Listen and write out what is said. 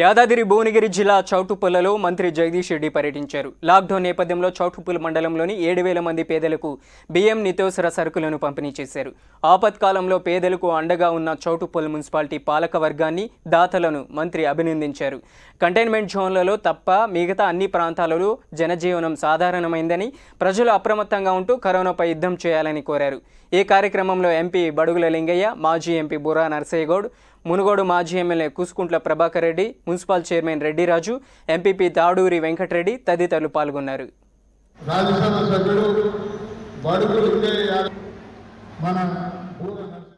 యాదాద్రి భువనగిరి జిల్లా చౌటుపుల్లలో మంత్రి జగదీష్ రెడ్డి పర్యటించారు లాక్డౌన్ నేపథ్యంలో చౌటుపుల్ మండలంలోని ఏడు వేల మంది పేదలకు బియ్యం నిత్యవసర సరుకులను పంపిణీ చేశారు ఆపత్కాలంలో పేదలకు అండగా ఉన్న చౌటుపుల్ మున్సిపాలిటీ పాలక వర్గాన్ని దాతలను మంత్రి అభినందించారు కంటైన్మెంట్ జోన్లలో తప్ప మిగతా అన్ని ప్రాంతాలలో జనజీవనం సాధారణమైందని ప్రజలు అప్రమత్తంగా ఉంటూ కరోనాపై యుద్ధం చేయాలని కోరారు ఈ కార్యక్రమంలో ఎంపీ బడుగుల లింగయ్య మాజీ ఎంపీ బుర్రా నర్సయ్యగౌడ్ మునుగోడు మాజీ MLA Kusukuntla Prabhakar Reddy municipal chairman Reddiraju MPP Daduri Venkata Reddy తదితరులు పాల్గొన్నారు మన